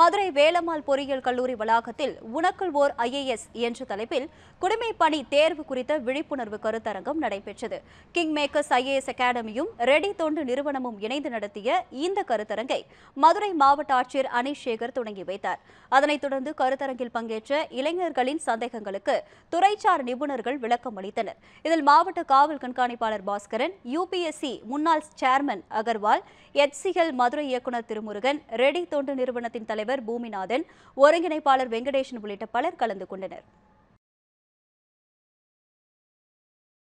மதுரை வேலம்மாள் பொறியியல் கல்லூரி வளாகத்தில் உனக்குள் ஓர் ஐஏஎஸ் என்ற தலைப்பில் குடிமை பணி தேர்வு குறித்த விழிப்புணர்வு கருத்தரங்கம் நடைபெற்றது கிங் மேக்கர்ஸ் ஐஏஎஸ் அகாடமியும் ரெடி தொண்டு நிறுவனமும் இணைந்து நடத்திய இந்த கருத்தரங்கை மதுரை மாவட்ட ஆட்சியர் அனீஷ் சேகர் தொடங்கி வைத்தார் அதனைத் தொடர்ந்து கருத்தரங்கில் பங்கேற்ற இளைஞர்களின் சந்தேகங்களுக்கு துறைச்சார் நிபுணர்கள் விளக்கம் அளித்தனர் இதில் மாவட்ட காவல் கண்காணிப்பாளர் பாஸ்கரன் யுபிஎஸ்சி முன்னாள் சேர்மன் அகர்வால் எச்சிஎல் மதுரை இயக்குநர் திருமுருகன் ரெடி தொண்டு நிறுவனத்தின் தலைவர் பூமிநாதன் ஒருங்கிணைப்பாளர் வெங்கடேசன் உள்ளிட்ட பலர் கலந்து கொண்டனர்